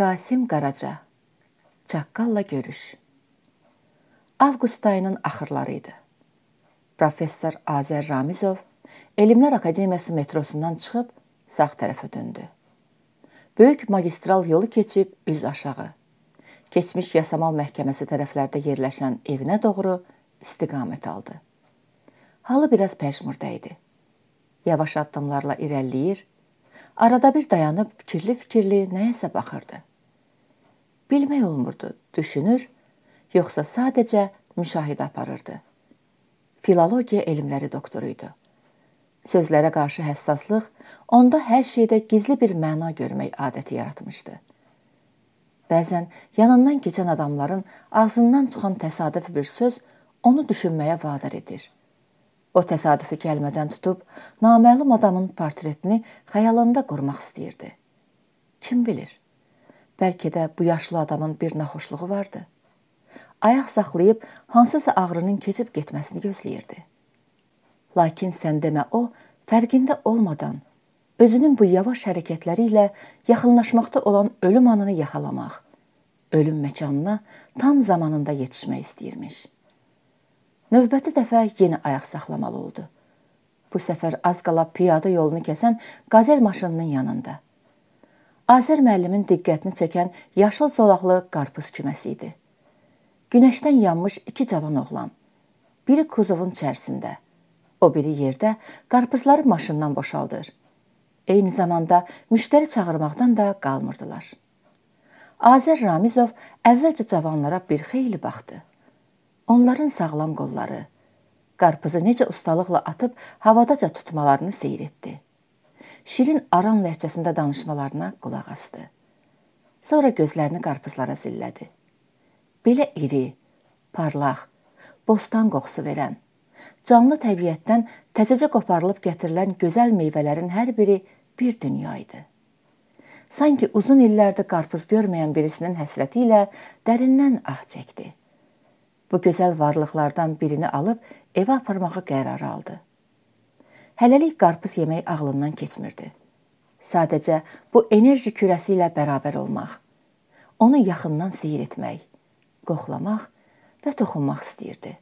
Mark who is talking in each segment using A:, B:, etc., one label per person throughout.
A: Rasim Qaraca Çaqqalla görüş Avqust ayının axırları idi. Professor Azər Ramizov Elmlər Akademiyası metrosundan çıxıb sağ tərəfə döndü. Böyük magistral yolu keçib üz aşağı keçmiş Yasamal məhkəməsi tərəflərdə yerləşən evinə doğru istiqamət aldı. Halı biraz pəşmurda idi. Yavaş addımlarla irəliləyir, Arada bir dayanıb fikirli-fikirli nəyəsə baxırdı. Bilmək olmurdu, düşünür, yoxsa sadəcə müşahidə aparırdı. Filologiya elmləri doktoru idi. Sözlərə qarşı həssaslıq onda hər şeydə gizli bir məna görmək adəti yaratmışdı. Bəzən yanından keçən adamların ağzından çıxan təsadüfi bir söz onu düşünməyə vadar edir. O təsadüfi gəlmədən tutub naməlum adamın portretini xəyalında qurmaq istəyirdi. Kim bilir? Bəlkə də bu yaşlı adamın bir naxoşluğu vardı. Ayaq saxlayıb hansısa ağrının keçib getməsini gözləyirdi. Lakin sən demə o fərqində olmadan özünün bu yavaş hərəkətləri ilə yaxınlaşmaqda olan ölüm anını yaxalamaq, ölüm məkanına tam zamanında yetişmək istəyirmiş. Növbəti dəfə yenə ayaq saxlamalı oldu. Bu səfər az qala piyada yolunu kəsən qazel maşınının yanında. Azər müəllimin diqqətini çəkən yaşıl zolaqlı qarpız küməsi idi. Günəşdən yanmış iki cavan oğlan. Biri kuzovun içərisində, o biri yerdə qarpızları maşından boşaldır. Eyni zamanda müştəri çağırmaqdan da qalmırdılar. Azər Ramizov əvvəlcə cavanlara bir xeyli baxdı onların sağlam qolları, qarpızı necə ustalıqla atıb havadaca tutmalarını seyr etdi. Şirin aran ləhcəsində danışmalarına qulaq asdı. Sonra gözlərini qarpızlara zillədi. Belə iri, parlaq, bostan qoxusu verən, canlı təbiətdən təzəcə qoparılıb gətirilən gözəl meyvələrin hər biri bir dünya idi. Sanki uzun illərdir qarpız görməyən birisinin həsrəti ilə dərindən ah çəkdi. Bu gözəl varlıqlardan birini alıb evə aparmağa qərar aldı. Hələlik qarpız yemək ağlından keçmirdi. Sadəcə bu enerji kürəsi ilə bərabər olmaq, onu yaxından seyr etmək, qoxlamaq və toxunmaq istəyirdi.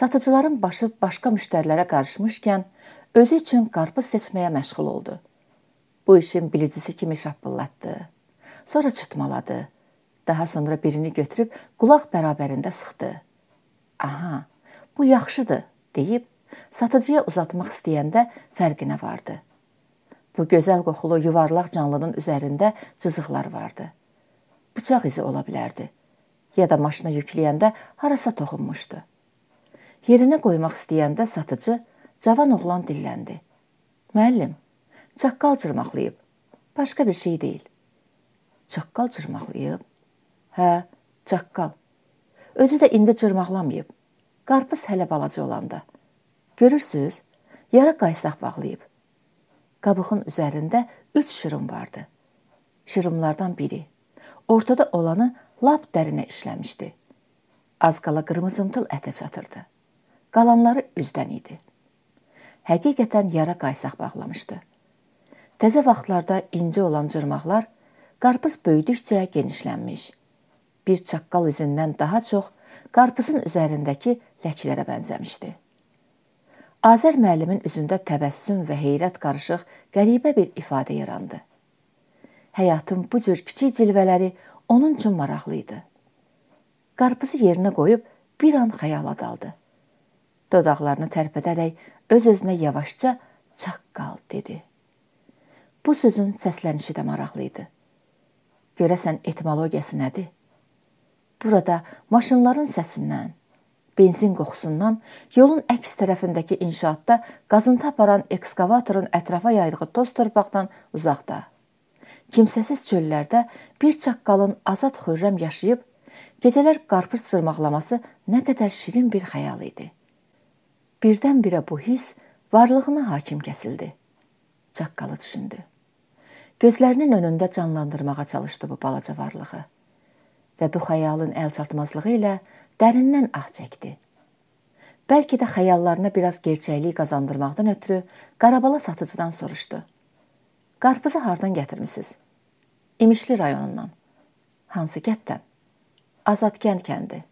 A: Satıcıların başı başqa müştərilərə qarışmışkən özü üçün qarpız seçməyə məşğul oldu. Bu işin bilicisi kimi şappıllatdı. Sonra çıtmaladı Daha sonra birini götürüb qulaq bərabərində sıxdı. "Aha, bu yaxşıdır" deyib satıcıya uzatmaq istəyəndə fərqinə vardı. Bu gözəl qoxulu yuvarlaq canlının üzərində cızıqlar vardı. Bıçaq izi ola bilərdi. Ya da maşına yükləyəndə harasa toxunmuşdu. Yerinə qoymaq istəyəndə satıcı cavan oğlan dilləndi. "Müəllim, çaqqal cırmaqlayıb. Başqa bir şey deyil." "Çaqqal cırmaqlayıb?" Hə, çaqqal. Özü də indi cırmaqlamayıb. Qarpız hələ balaca olanda. Görürsüz? Yara qaysaq bağlayıb. Qabığın üzərində 3 şırım vardı. Şırımlardan biri ortada olanı lap dərinə işləmişdi. Az qala qırmızımtıl ətə çatırdı. Qalanları üzdən idi. Həqiqətən yara qaysaq bağlamışdı. Təzə vaxtlarda inci olan cırmaqlar qarpız böyüdükcə genişlənmiş bir çaqqal izindən daha çox qarpızın üzərindəki ləklərə bənzəmişdi. Azər müəllimin üzündə təbəssüm və heyrət qarışıq qəribə bir ifadə yarandı. Həyatın bu cür kiçik cilvələri onun üçün maraqlı idi. Qarpızı yerinə qoyub bir an xəyala daldı. Dodaqlarını tərpədərək öz-özünə yavaşca çaqqal dedi. Bu sözün səslənişi də maraqlı idi. Görəsən etimologiyası nədir? Burada maşınların səsindən, benzin qoxusundan, yolun əks tərəfindəki inşaatda qazıntı aparan ekskavatorun ətrafa yaydığı toz torpaqdan uzaqda. Kimsəsiz çöllərdə bir çaqqalın azad xörrəm yaşayıb gecələr qarpız çırmaqlaması nə qədər şirin bir xəyal idi. Birdən-birə bu his varlığına hakim kəsildi. Çaqqalı düşündü. Gözlərinin önündə canlandırmağa çalışdı bu balaca varlığı və bu xəyalın əlçatmazlığı ilə dərindən ah çəkdi. Bəlkə də xəyallarına biraz gerçəklik qazandırmaqdan ötürü Qarabala satıcıdan soruşdu. Qarpızı hardan gətirmisiniz? İmişli rayonundan. Hansı kənddən? Azadkənd kəndi.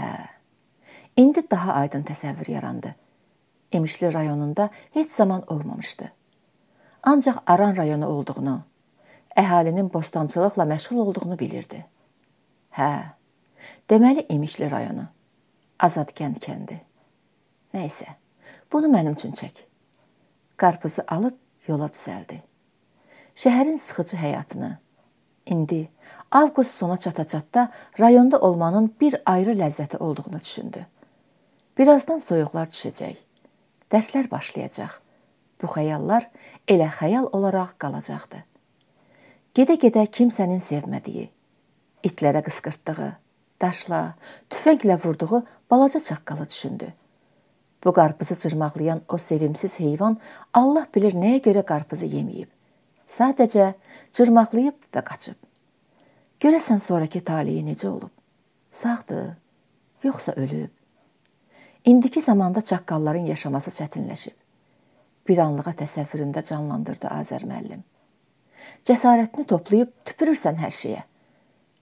A: Hə. İndi daha aydın təsəvvür yarandı. İmişli rayonunda heç zaman olmamışdı. Ancaq Aran rayonu olduğunu, əhalinin bostançılıqla məşğul olduğunu bilirdi. Hə, deməli İmişli rayonu. Azadkənd kəndi. Nə isə, bunu mənim üçün çək. Qarpızı alıb yola düzəldi. Şəhərin sıxıcı həyatını indi avqust sona çata-çatda rayonda olmanın bir ayrı ləzzəti olduğunu düşündü. Birazdan soyuqlar düşəcək. Dərslər başlayacaq. Bu xəyallar elə xəyal olaraq qalacaqdı. Gedə-gedə kimsənin sevmədiyi, itlərə qısqırtdığı, daşla, tüfənglə vurduğu balaca çaqqalı düşündü. Bu qarpızı cırmaqlayan o sevimsiz heyvan Allah bilir nəyə görə qarpızı yeməyib. Sadəcə cırmaqlayıb və qaçıb. Görəsən sonrakı taleyi necə olub? Sağdır, yoxsa ölüb? İndiki zamanda çaqqalların yaşaması çətinləşib. Bir anlığa təsəvvüründə canlandırdı Azər müəllim. Cəsarətini toplayıb tüpürürsən hər şeyə.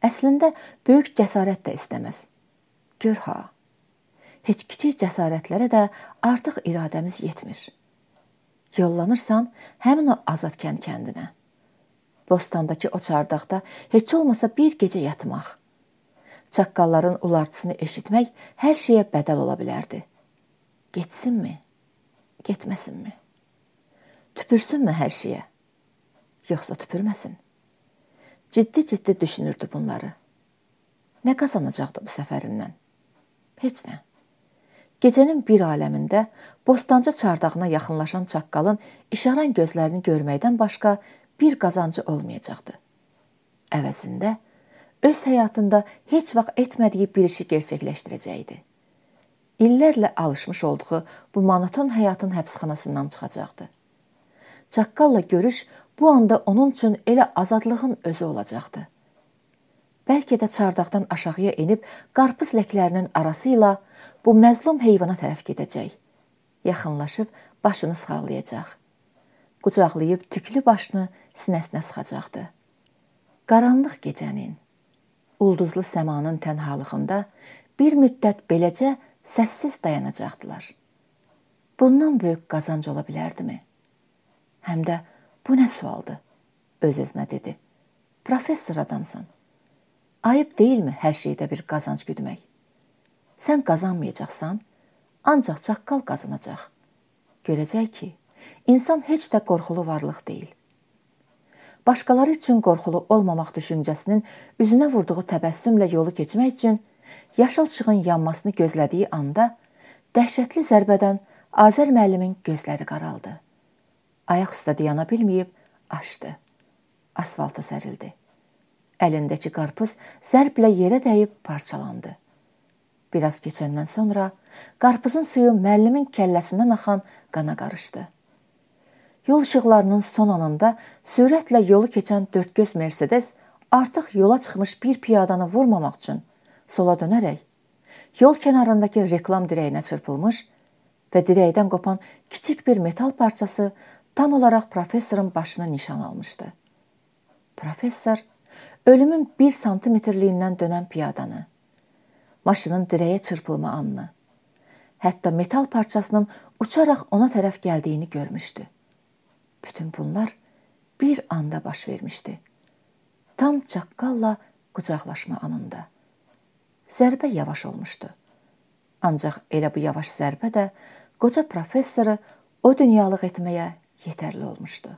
A: Əslində böyük cəsarət də istəməz. Gör ha. Heç kiçik cəsarətlərə də artıq iradəmiz yetmir. Yollanırsan həmin o azad kənd kəndinə. Bostandakı o çardaqda heç olmasa bir gecə yatmaq. Çaqqalların ulartısını eşitmək hər şeyə bədəl ola bilərdi. Getsinmi? Getməsinmi? Tüpürsünmü hər şeyə? Yoxsa tüpürməsin? Ciddi-ciddi düşünürdü bunları. Nə qazanacaqdı bu səfərindən? Heç nə. Gecənin bir aləmində bostancı çardağına yaxınlaşan çaqqalın işaran gözlərini görməkdən başqa bir qazancı olmayacaqdı. Əvəzində öz həyatında heç vaxt etmədiyi bir işi gerçəkləşdirəcəkdi. İllərlə alışmış olduğu bu monoton həyatın həbsxanasından çıxacaqdı. Çaqqalla görüş Bu anda onun üçün elə azadlığın özü olacaqdı. Bəlkə də çardaqdan aşağıya enib qarpız ləklərinin arası ilə bu məzlum heyvana tərəf gedəcək. Yaxınlaşıb başını sığallayacaq. Qucaqlayıb tüklü başını sinəsinə sıxacaqdı. Qaranlıq gecənin, ulduzlu səmanın tənhalığında bir müddət beləcə səssiz dayanacaqdılar. Bundan böyük qazanc ola bilərdimi? Həm də Bu nə sualdır? Öz-özünə dedi. Professor adamsan. Ayıb deyilmi hər şeydə bir qazanc güdmək? Sən qazanmayacaqsan, ancaq çaqqal qazanacaq. Görəcək ki, insan heç də qorxulu varlıq deyil. Başqaları üçün qorxulu olmamaq düşüncəsinin üzünə vurduğu təbəssümlə yolu keçmək üçün yaşıl işığın yanmasını gözlədiyi anda dəhşətli zərbədən Azər müəllimin gözləri qaraldı. Ayaq üstə dayana bilməyib aşdı. Asfalta sərildi. Əlindəki qarpız zərblə yerə dəyib parçalandı. Bir az keçəndən sonra qarpızın suyu müəllimin kəlləsindən axan qana qarışdı. Yol işıqlarının son anında sürətlə yolu keçən dördgöz Mercedes artıq yola çıxmış bir piyadanı vurmamaq üçün sola dönərək yol kənarındakı reklam dirəyinə çırpılmış və dirəkdən qopan kiçik bir metal parçası tam olaraq professorun başını nişan almışdı. Professor ölümün 1 santimetrliyindən dönən piyadanı, maşının dirəyə çırpılma anını, hətta metal parçasının uçaraq ona tərəf gəldiyini görmüşdü. Bütün bunlar bir anda baş vermişdi. Tam çaqqalla qucaqlaşma anında. Zərbə yavaş olmuşdu. Ancaq elə bu yavaş zərbə də qoca professoru o dünyalıq etməyə yetərli olmuşdu.